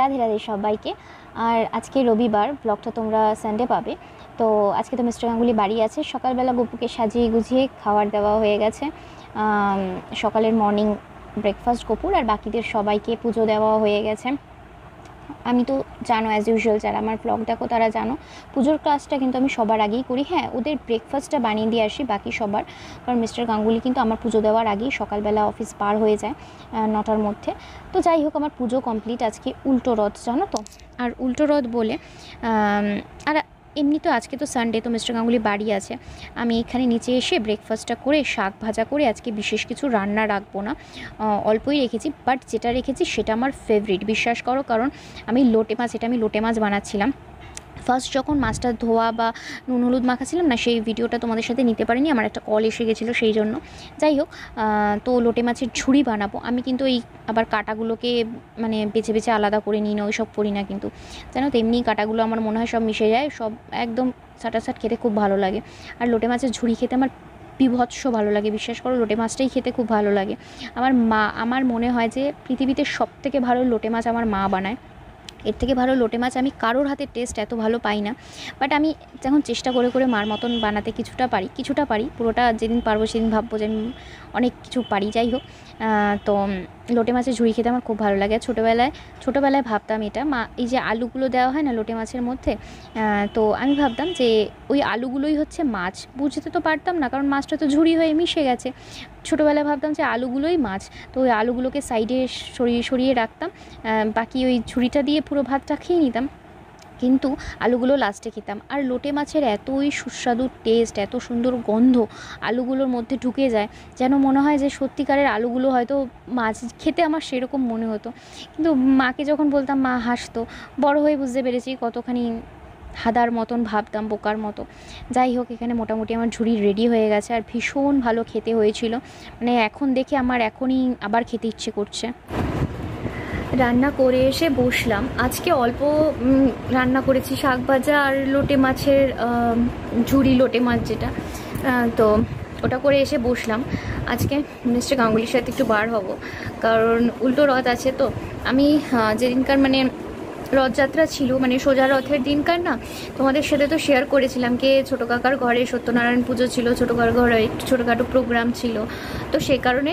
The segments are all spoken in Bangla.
রাধে রাধে সবাইকে আর আজকে রবিবার ব্লগটা তোমরা সানডে পাবে তো আজকে তো মিস্টার গাঙ্গুলি বাড়ি আছে সকালবেলা গপুকে সাজিয়ে গুছিয়ে খাওয়ার দেওয়া হয়ে গেছে সকালের মর্নিং ব্রেকফাস্ট গপুর আর বাকিদের সবাইকে পুজো দেওয়া হয়ে গেছে আমি তো জানো অ্যাজ ইউজুয়াল যারা আমার ব্লগ দেখো তারা জানো পুজোর ক্লাসটা কিন্তু আমি সবার আগেই করি হ্যাঁ ওদের ব্রেকফাস্টটা বানিয়ে দিয়ে আসি বাকি সবার কারণ মিস্টার গাঙ্গুলি কিন্তু আমার পুজো দেওয়ার আগেই সকালবেলা অফিস পার হয়ে যায় নটার মধ্যে তো যাই হোক আমার পুজো কমপ্লিট আজকে উল্টো রথ জানো তো আর উল্টো রথ বলে আর এমনি তো আজকে তো সানডে তো মিস্টার গাঙ্গুলি বাড়ি আছে আমি এখানে নিচে এসে ব্রেকফাস্টটা করে শাক ভাজা করে আজকে বিশেষ কিছু রান্না রাখবো না অল্পই রেখেছি বাট যেটা রেখেছি সেটা আমার ফেভারিট বিশ্বাস করো কারণ আমি লোটে মাছ এটা আমি লোটে মাছ বানাচ্ছিলাম ফার্স্ট যখন মাছটা ধোয়া বা নুন হলুদ মাখাছিলাম না সেই ভিডিওটা তোমাদের সাথে নিতে পারিনি আমার একটা কল এসে গেছিলো সেই জন্য যাই হোক তো লোটে মাছের ঝুড়ি বানাবো আমি কিন্তু এই আবার কাটাগুলোকে মানে বেছে বেছে আলাদা করে নিই না ওই সব করি না কিন্তু জানো তো কাটাগুলো আমার মনে হয় সব মিশে যায় সব একদম সাটাসাট খেতে খুব ভালো লাগে আর লোটে মাছের ঝুড়ি খেতে আমার বিভৎস ভালো লাগে বিশ্বাস করো লোটে মাছটাই খেতে খুব ভালো লাগে আমার মা আমার মনে হয় যে পৃথিবীতে সব থেকে ভালো লোটে মাছ আমার মা বানায় এর থেকে ভালো লোটে মাছ আমি কারোর হাতে টেস্ট এত ভালো পাই না বাট আমি এখন চেষ্টা করে করে মার মতন বানাতে কিছুটা পারি কিছুটা পারি পুরোটা যেদিন পারবো সেদিন ভাববো যে আমি অনেক কিছু পারি যাই হোক তো লোটে মাছের ঝুড়ি খেতে আমার খুব ভালো লাগে ছোটোবেলায় ছোটোবেলায় ভাবতাম এটা মা এই যে আলুগুলো দেওয়া হয় না লোটে মাছের মধ্যে তো আমি ভাবতাম যে ওই আলুগুলোই হচ্ছে মাছ বুঝতে তো পারতাম না কারণ মাছটা তো ঝুড়ি হয়ে মিশে গেছে ছোটোবেলায় ভাবতাম যে আলুগুলোই মাছ তো ওই আলুগুলোকে সাইডে সরিয়ে সরিয়ে রাখতাম বাকি ওই ঝুড়িটা দিয়ে পুরো ভাতটা খেয়ে নিতাম কিন্তু আলুগুলো লাস্টে খেতাম আর লোটে মাছের এতই সুস্বাদু টেস্ট এত সুন্দর গন্ধ আলুগুলোর মধ্যে ঢুকে যায় যেন মনে হয় যে সত্যিকারের আলুগুলো হয়তো মাছ খেতে আমার সেরকম মনে হতো কিন্তু মাকে যখন বলতাম মা হাসতো বড় হয়ে বুঝতে পেরেছি কতখানি হাদার মতন ভাবতাম বোকার মতো যাই হোক এখানে মোটামুটি আমার ঝুড়ি রেডি হয়ে গেছে আর ভীষণ ভালো খেতে হয়েছিল মানে এখন দেখে আমার এখনই আবার খেতে ইচ্ছে করছে রান্না করে এসে বসলাম আজকে অল্প রান্না করেছি শাক ভাজা আর লোটে মাছের ঝুড়ি লোটে মাছ যেটা তো ওটা করে এসে বসলাম আজকে মিস্টার গাঙ্গুলির সাথে একটু বার হব কারণ উল্টো রথ আছে তো আমি যেদিনকার মানে রথযাত্রা ছিল মানে সোজা রথের দিনকার না তোমাদের সাথে তো শেয়ার করেছিলাম কে ছোটো কাকার ঘরে সত্যনারায়ণ পুজো ছিল ছোটো কাকার ঘরে ছোটোখাটো প্রোগ্রাম ছিল তো সে কারণে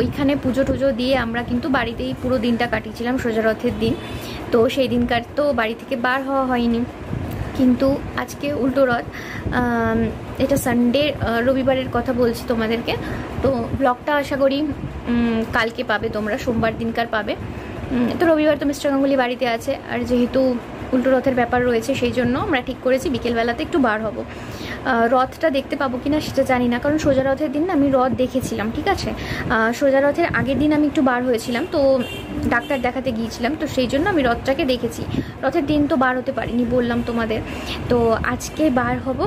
ওইখানে পুজো টুজো দিয়ে আমরা কিন্তু বাড়িতেই পুরো দিনটা কাটিয়েছিলাম সোজা রথের দিন তো সেই দিনকার তো বাড়ি থেকে বার হওয়া হয়নি কিন্তু আজকে উল্টো রথ এটা সানডে রবিবারের কথা বলছি তোমাদেরকে তো ব্লগটা আশা করি কালকে পাবে তোমরা সোমবার দিনকার পাবে তো রবিবার তো মিস্টার গাঙ্গুলি বাড়িতে আছে আর যেহেতু উল্টো রথের ব্যাপার রয়েছে সেই জন্য আমরা ঠিক করেছি বিকেলবেলাতে একটু বার হব রথটা দেখতে পাবো কি না সেটা জানি না কারণ সোজা রথের দিন আমি রথ দেখেছিলাম ঠিক আছে সোজা রথের আগের দিন আমি একটু বার হয়েছিলাম তো ডাক্তার দেখাতে গিয়েছিলাম তো সেই জন্য আমি রথটাকে দেখেছি রথের দিন তো বার হতে পারিনি বললাম তোমাদের তো আজকে বার হব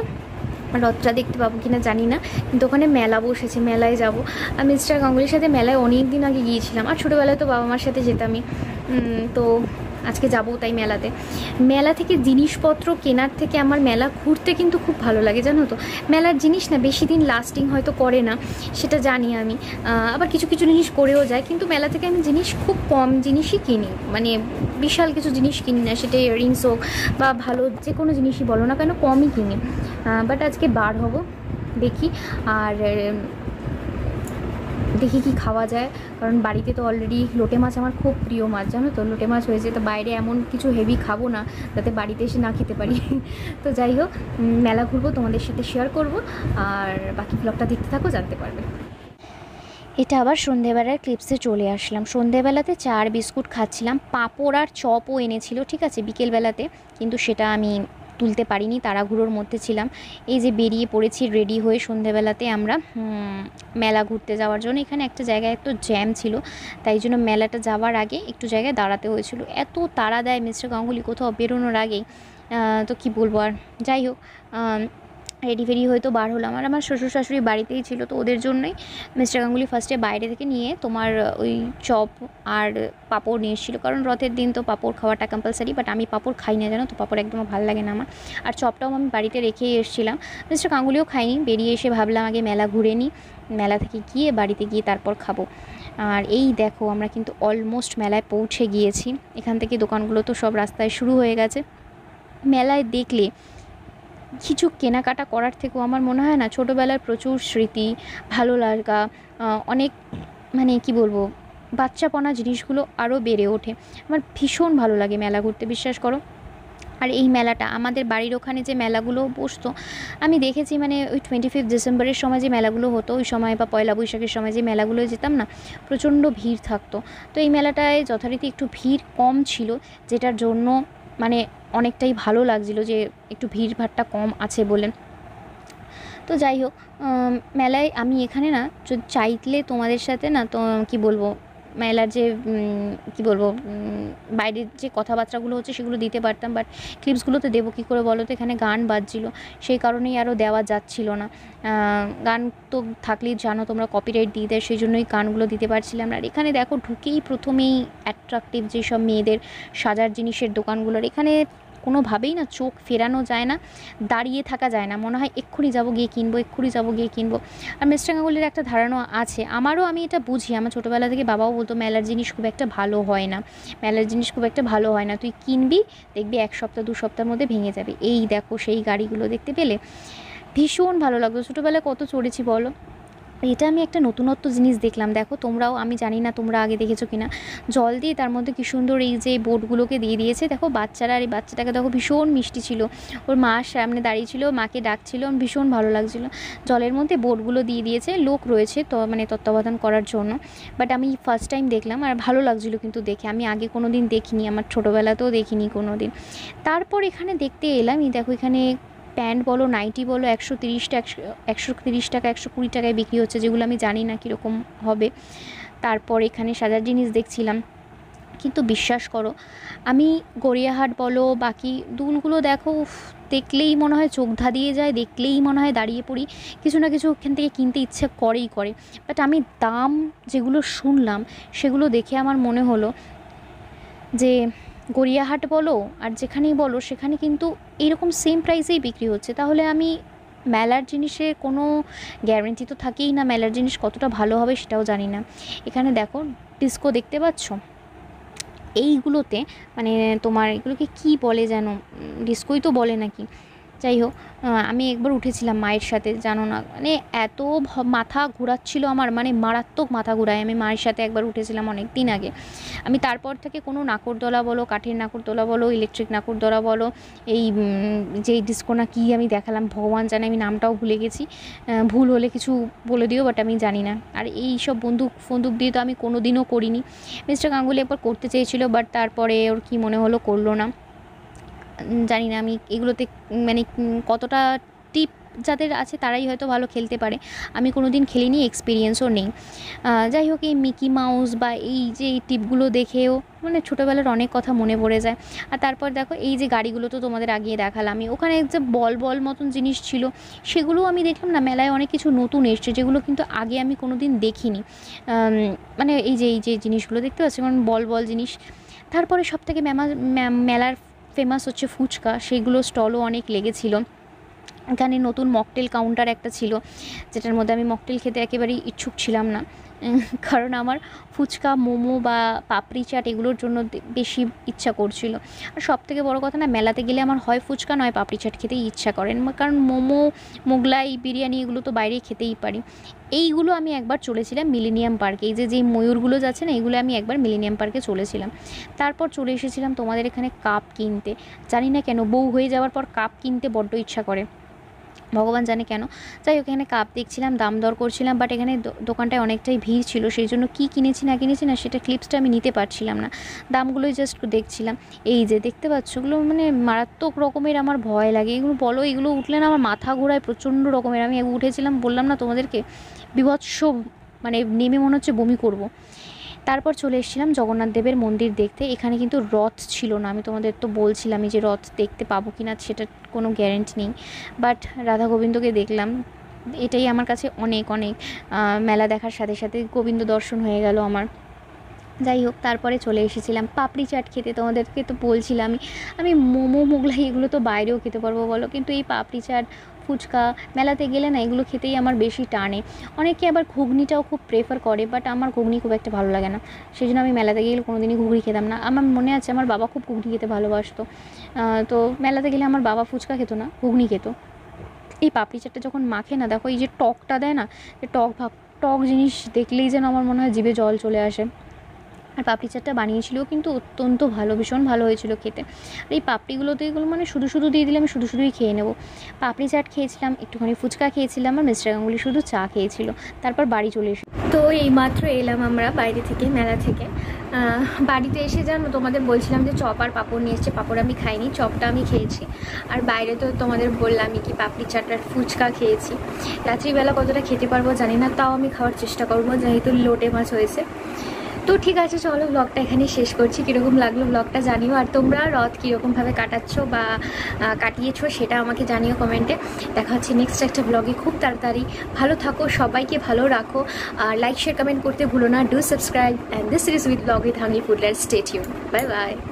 রথটা দেখতে পাবো কি না জানি না কিন্তু ওখানে মেলা বসেছে মেলায় যাব আর মিস্টার গাঙ্গুলির সাথে মেলায় অনেক দিন আগে গিয়েছিলাম আর ছোটোবেলায় তো বাবা মার সাথে যেতামই তো আজকে যাব তাই মেলাতে মেলা থেকে জিনিসপত্র কেনার থেকে আমার মেলা ঘুরতে কিন্তু খুব ভালো লাগে জানো তো মেলার জিনিস না বেশি দিন লাস্টিং হয়তো করে না সেটা জানি আমি আবার কিছু কিছু জিনিস করেও যায় কিন্তু মেলা থেকে আমি জিনিস খুব কম জিনিসই কিনি মানে বিশাল কিছু জিনিস কিনি না সেটা ইয়ারিংস হোক বা ভালো যে কোনো জিনিসই বলো না কেন কমই কিনি বাট আজকে বার হব দেখি আর দেখি কি খাওয়া যায় কারণ বাড়িতে তো অলরেডি লোটে মাছ আমার খুব প্রিয় মাছ জানো তো লোটে মাছ হয়েছে তো বাইরে এমন কিছু হেভি খাবো না যাতে বাড়িতে এসে না খেতে পারি তো যাই হোক মেলা ঘুরবো তোমাদের সাথে শেয়ার করব আর বাকি ব্লগটা দেখতে থাকো জানতে পারবে এটা আবার সন্ধেবেলার ক্লিপসে চলে আসলাম সন্ধেবেলাতে চার বিস্কুট খাচ্ছিলাম পাঁপড় আর চপও এনেছিল ঠিক আছে বিকেলবেলাতে কিন্তু সেটা আমি তুলতে পারিনি তাড়াঘুড়োর মধ্যে ছিলাম এই যে বেরিয়ে পড়েছি রেডি হয়ে সন্ধেবেলাতে আমরা মেলা ঘুরতে যাওয়ার জন্য এখানে একটা জায়গায় এত জ্যাম ছিল তাই জন্য মেলাটা যাওয়ার আগে একটু জায়গায় দাঁড়াতে হয়েছিল এত তাড়া দেয় মিস্টার গাঙ্গুলি কোথাও বেরোনোর আগেই তো কি বলবো আর যাই হোক রেডি ফেডি হয়তো বার হলাম আর আমার শ্বশুর শাশুড়ি বাড়িতেই ছিল তো ওদের জন্যই মিস্টার গাঙ্গুলি ফার্স্টে বাইরে থেকে নিয়ে তোমার ওই চপ আর পাপড় নিয়ে এসেছিলো কারণ রথের দিন তো পাপড় খাওয়াটা কম্পালসারি বাট আমি পাপড় খাই না জানো তো পাপড় একদম ভালো লাগে না আমার আর চপটাও আমি বাড়িতে রেখেই এসেছিলাম মিস্টার গাঙ্গুলিও খাইনি বেরিয়ে এসে ভাবলাম আগে মেলা ঘুরে নিই মেলা থেকে গিয়ে বাড়িতে গিয়ে তারপর খাবো আর এই দেখো আমরা কিন্তু অলমোস্ট মেলায় পৌঁছে গিয়েছি এখান থেকে দোকানগুলো তো সব রাস্তায় শুরু হয়ে গেছে মেলায় দেখলে কিছু কেনাকাটা করার থেকেও আমার মনে হয় না ছোটোবেলার প্রচুর স্মৃতি ভালো লাগা অনেক মানে কি বলবো বাচ্চাপনা জিনিসগুলো আরও বেড়ে ওঠে আমার ভীষণ ভালো লাগে মেলা ঘুরতে বিশ্বাস করো আর এই মেলাটা আমাদের বাড়ির ওখানে যে মেলাগুলো বসতো আমি দেখেছি মানে ওই টোয়েন্টি ফিফ ডিসেম্বরের সময় যে মেলাগুলো হতো ওই সময় বা পয়লা বৈশাখের সময় যে মেলাগুলো যেতাম না প্রচণ্ড ভিড় থাকতো তো এই মেলাটায় যথারীতি একটু ভিড় কম ছিল যেটার জন্য মানে অনেকটাই ভালো লাগছিল যে একটু ভিড় ভাড়টা কম আছে বলে তো যাই হোক মেলায় আমি এখানে না চাইতলে তোমাদের সাথে না তো কি বলবো মেলার যে কি বলবো বাইরের যে কথাবার্তাগুলো হচ্ছে সেগুলো দিতে পারতাম বাট ক্লিপসগুলোতে দেবো কী করে বলো তো এখানে গান বাজছিল সেই কারণেই আরও দেওয়া যাচ্ছিল না গান তো থাকলেই জানো তোমরা কপিরাইট দিয়ে দেয় সেই জন্যই গানগুলো দিতে পারছিলাম আর এখানে দেখো ঢুকেই প্রথমেই অ্যাট্রাকটিভ যেসব মেয়েদের সাজার জিনিসের দোকানগুলোর এখানে কোনোভাবেই না চোখ ফেরানো যায় না দাঁড়িয়ে থাকা যায় না মনে হয় এক্ষুনি যাবো গিয়ে কিনবো এক্ষুনি যাবো গিয়ে কিনবো আর গাঙ্গুলির একটা ধারণা আছে আমারও আমি এটা বুঝি আমার ছোটোবেলা থেকে বাবাও বলতো মেলার জিনিস খুব একটা ভালো হয় না মেলার জিনিস খুব একটা ভালো হয় না তুই কিনবি দেখবি এক সপ্তাহ দু সপ্তাহের মধ্যে ভেঙে যাবে এই দেখো সেই গাড়িগুলো দেখতে পেলে ভীষণ ভালো লাগতো ছোটোবেলায় কত চড়েছি বলো এটা আমি একটা নতুনত্ব জিনিস দেখলাম দেখো তোমরাও আমি জানি না তোমরা আগে দেখেছো কিনা জল দিয়ে তার মধ্যে কী সুন্দর এই যে বোটগুলোকে দিয়ে দিয়েছে দেখো বাচ্চারা আর এই বাচ্চাটাকে দেখো ভীষণ মিষ্টি ছিল ওর মা সামনে দাঁড়িয়ে ছিল মাকে ডাকছিল ভীষণ ভালো লাগছিল জলের মধ্যে বোটগুলো দিয়ে দিয়েছে লোক রয়েছে তো মানে তত্ত্বাবধান করার জন্য বাট আমি ফার্স্ট টাইম দেখলাম আর ভালো লাগছিল কিন্তু দেখে আমি আগে কোনো দিন দেখিনি আমার ছোটোবেলাতেও দেখিনি কোনো দিন তারপর এখানে দেখতে এলাম এই দেখো এখানে প্যান্ট বলো নাইটি বলো একশো তিরিশটা একশো একশো তিরিশ টাকা একশো কুড়ি টাকায় বিক্রি হচ্ছে যেগুলো আমি জানি না কীরকম হবে তারপর এখানে সাজার জিনিস দেখছিলাম কিন্তু বিশ্বাস করো আমি গড়িয়াহাট বলো বাকি দুলগুলো দেখো দেখলেই মনে হয় চোখ দিয়ে যায় দেখলেই মনে হয় দাঁড়িয়ে পড়ি কিছু না কিছু ওখান থেকে কিনতে ইচ্ছে করেই করে বাট আমি দাম যেগুলো শুনলাম সেগুলো দেখে আমার মনে হলো যে গড়িয়াহাট বলো আর যেখানেই বলো সেখানে কিন্তু এরকম সেম প্রাইসেই বিক্রি হচ্ছে তাহলে আমি মেলার জিনিসের কোনো গ্যারেন্টি তো থাকেই না মেলার জিনিস কতটা ভালো হবে সেটাও জানি না এখানে দেখো ডিস্কো দেখতে পাচ্ছ এইগুলোতে মানে তোমার এগুলোকে কি বলে যেন ডিস্কোই তো বলে নাকি যাই হোক আমি একবার উঠেছিলাম মায়ের সাথে জানো না মানে এত মাথা ঘোরাচ্ছিল আমার মানে মারাত্মক মাথা ঘোরায় আমি মায়ের সাথে একবার উঠেছিলাম অনেক দিন আগে আমি তারপর থেকে কোনো নাকরদোলা বলো কাঠের নাকরদোলা বলো ইলেকট্রিক নাকরদোলা বলো এই যে ডিস্কো না কী আমি দেখালাম ভগবান জানে আমি নামটাও ভুলে গেছি ভুল হলে কিছু বলে দিও বাট আমি জানি না আর এই সব বন্দুক ফন্দুক দিয়ে তো আমি কোনো দিনও করিনি মিস্টার গাঙ্গুলি একবার করতে চেয়েছিল বাট তারপরে ওর কি মনে হলো করলো না জানি না আমি এগুলোতে মানে কতটা টিপ যাদের আছে তারাই হয়তো ভালো খেলতে পারে আমি কোনো দিন খেলিনি এক্সপিরিয়েন্সও নেই যাই হোক এই মিকি মাউস বা এই যে এই টিপগুলো দেখেও মানে ছোটোবেলার অনেক কথা মনে পড়ে যায় আর তারপর দেখো এই যে গাড়িগুলো তো তোমাদের আগিয়ে দেখালাম আমি ওখানে যে বল বল মতন জিনিস ছিল সেগুলো আমি দেখলাম না মেলায় অনেক কিছু নতুন এসছে যেগুলো কিন্তু আগে আমি কোনো দিন দেখিনি মানে এই যে এই যে জিনিসগুলো দেখতে পাচ্ছি মানে বল বল জিনিস তারপরে সব থেকে মেলার ফেমাস হচ্ছে ফুচকা সেইগুলো স্টলও অনেক লেগেছিলো এখানে নতুন মকটেল কাউন্টার একটা ছিল যেটার মধ্যে আমি মকটেল খেতে একেবারেই ইচ্ছুক ছিলাম না কারণ আমার ফুচকা মোমো বা পাপড়ি চাট এগুলোর জন্য বেশি ইচ্ছা করছিল আর সব থেকে বড়ো কথা না মেলাতে গেলে আমার হয় ফুচকা নয় পাপড়ি চাট খেতেই ইচ্ছা করেন কারণ মোমো মোগলাই বিরিয়ানি এগুলো তো বাইরে খেতেই পারি এইগুলো আমি একবার চলেছিলাম মিলিনিয়াম পার্কে এই যে যে ময়ূরগুলো যাচ্ছে না এগুলো আমি একবার মিলিনিয়াম পার্কে চলেছিলাম তারপর চলে এসেছিলাম তোমাদের এখানে কাপ কিনতে জানি না কেন বউ হয়ে যাওয়ার পর কাপ কিনতে বড্ড ইচ্ছা করে ভগবান জানে কেন যাই হোক এখানে কাপ দেখছিলাম দাম দর করছিলাম বাট এখানে দোকানটায় অনেকটাই ভিড় ছিল সেই জন্য কী কিনেছি না কিনেছি না সেটা ক্লিপসটা আমি নিতে পারছিলাম না দামগুলোই জাস্ট দেখছিলাম এই যে দেখতে পাচ্ছ ওগুলো মানে মারাত্মক রকমের আমার ভয় লাগে এগুলো বলো এগুলো উঠলে না আমার মাথা ঘোরায় প্রচণ্ড রকমের আমি উঠেছিলাম বললাম না তোমাদেরকে বিভৎস মানে নেমে মনে হচ্ছে বমি করব। তারপর চলে এসেছিলাম জগন্নাথ দেবের মন্দির দেখতে এখানে কিন্তু রথ ছিল না আমি তোমাদের তো বলছিলামই যে রথ দেখতে পাবো কি না সেটার কোনো গ্যারেন্টি নেই বাট রাধা গোবিন্দকে দেখলাম এটাই আমার কাছে অনেক অনেক মেলা দেখার সাথে সাথে গোবিন্দ দর্শন হয়ে গেল আমার যাই হোক তারপরে চলে এসেছিলাম পাপড়ি চাট খেতে তোমাদেরকে তো বলছিলাম আমি মোমো মোগলাই এগুলো তো বাইরেও খেতে পারবো বলো কিন্তু এই পাপড়ি চাট ফুচকা মেলাতে গেলে না এগুলো খেতেই আমার বেশি টানে অনেকে আবার ঘুগনিটাও খুব প্রেফার করে বাট আমার ঘুগনি খুব একটা ভালো লাগে না সেই জন্য আমি মেলাতে গেলে কোনো দিনই ঘুগনি খেতাম না আমার মনে আছে আমার বাবা খুব ঘুগনি খেতে ভালোবাসতো তো মেলাতে গেলে আমার বাবা ফুচকা খেতো না ঘুগনি খেত এই পাপড়ি চাটটা যখন মাখে না দেখো এই যে টকটা দেয় না টক ভাব টক জিনিস দেখলেই যেন আমার মনে হয় জিভে জল চলে আসে আর পাপড়ি চাটটা বানিয়েছিল কিন্তু অত্যন্ত ভালো ভীষণ ভালো হয়েছিল খেতে আর এই পাপড়িগুলো তো এগুলো মানে শুধু শুধু দিয়ে দিলে আমি শুধু শুধুই খেয়ে নেব পাপড়ি চাট খেয়েছিলাম একটুখানি ফুচকা খেয়েছিলাম আর মিস্টার গাঙ্গুলি শুধু চা খেয়েছিল তারপর বাড়ি চলে এসে তো এই মাত্র এলাম আমরা বাইরে থেকে মেলা থেকে বাড়িতে এসে জানো তোমাদের বলছিলাম যে চপ আর পাপড় নিয়ে এসছে পাপড় আমি খাইনি চপটা আমি খেয়েছি আর বাইরে তো তোমাদের বললামই কি পাপড়ি আর ফুচকা খেয়েছি রাত্রিবেলা কতটা খেতে পারবো জানি না তাও আমি খাওয়ার চেষ্টা করবো যেহেতু লোটে মাছ হয়েছে তো ঠিক আছে চলো ব্লগটা এখানে শেষ করছি কীরকম লাগলো ব্লগটা জানিও আর তোমরা রথ কীরকমভাবে কাটাচ্ছ বা কাটিয়েছো সেটা আমাকে জানিও কমেন্টে দেখা হচ্ছে নেক্সট একটা ব্লগে খুব তাড়াতাড়ি ভালো থাকো সবাইকে ভালো রাখো আর লাইক শেয়ার কমেন্ট করতে ভুলো না do subscribe and this is with blog with hungry foodlar state you bye by